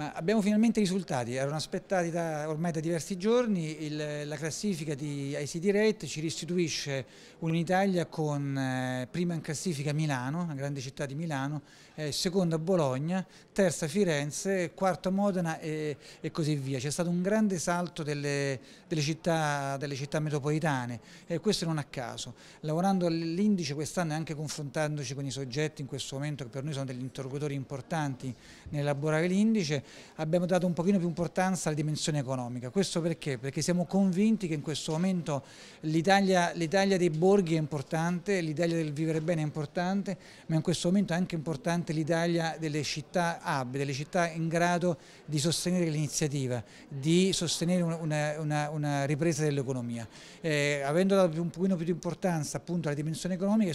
Ma abbiamo finalmente i risultati, erano aspettati da, ormai da diversi giorni, Il, la classifica di ICD Rate ci restituisce un'Italia con eh, prima in classifica Milano, la grande città di Milano, eh, seconda Bologna, terza Firenze, quarta Modena e, e così via. C'è stato un grande salto delle, delle, città, delle città, metropolitane e questo non a caso. Lavorando all'indice quest'anno e anche confrontandoci con i soggetti in questo momento che per noi sono degli interlocutori importanti nell'elaborare l'indice, abbiamo dato un pochino più importanza alla dimensione economica. Questo perché? Perché siamo convinti che in questo momento l'Italia dei borghi è importante, l'Italia del vivere bene è importante, ma in questo momento è anche importante l'Italia delle città hub, delle città in grado di sostenere l'iniziativa, di sostenere una, una, una ripresa dell'economia. Eh, avendo dato un pochino più di importanza appunto alla dimensione economica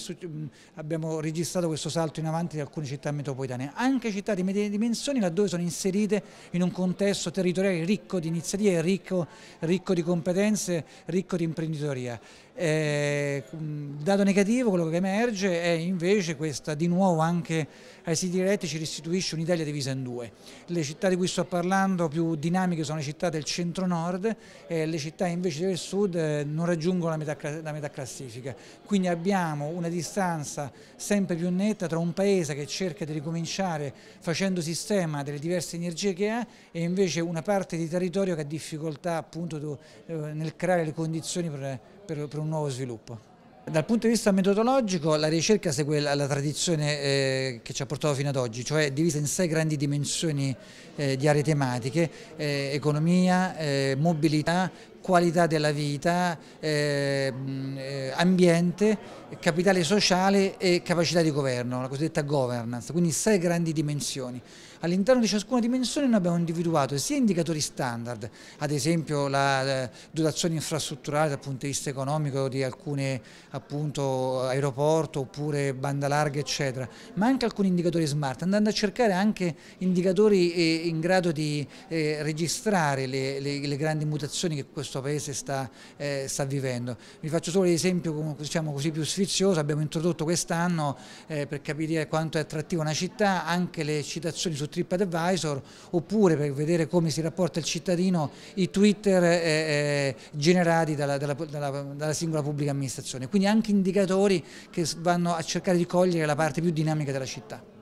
abbiamo registrato questo salto in avanti di alcune città metropolitane, anche città di medie dimensioni laddove sono inserite sfide in un contesto territoriale ricco di iniziative, ricco, ricco di competenze, ricco di imprenditoria. Eh, mm, dato negativo quello che emerge è invece questa di nuovo anche ai siti diretti ci restituisce un'Italia divisa in due. Le città di cui sto parlando più dinamiche sono le città del centro-nord e le città invece del sud eh, non raggiungono la metà, la metà classifica. Quindi abbiamo una distanza sempre più netta tra un paese che cerca di ricominciare facendo sistema delle diverse energie che ha e invece una parte di territorio che ha difficoltà appunto eh, nel creare le condizioni per, per, per un un nuovo sviluppo. Dal punto di vista metodologico la ricerca segue la, la tradizione eh, che ci ha portato fino ad oggi, cioè divisa in sei grandi dimensioni eh, di aree tematiche, eh, economia, eh, mobilità, qualità della vita, eh, eh, ambiente, capitale sociale e capacità di governo, la cosiddetta governance, quindi sei grandi dimensioni. All'interno di ciascuna dimensione noi abbiamo individuato sia indicatori standard, ad esempio la eh, dotazione infrastrutturale dal punto di vista economico di alcune appunto aeroporto oppure banda larga eccetera, ma anche alcuni indicatori smart, andando a cercare anche indicatori eh, in grado di registrare le, le, le grandi mutazioni che questo nostro Paese sta, eh, sta vivendo. Vi faccio solo l'esempio diciamo più sfizioso, abbiamo introdotto quest'anno eh, per capire quanto è attrattiva una città anche le citazioni su TripAdvisor oppure per vedere come si rapporta il cittadino i Twitter eh, eh generati dalla, dalla, dalla, dalla singola pubblica amministrazione, quindi anche indicatori che vanno a cercare di cogliere la parte più dinamica della città.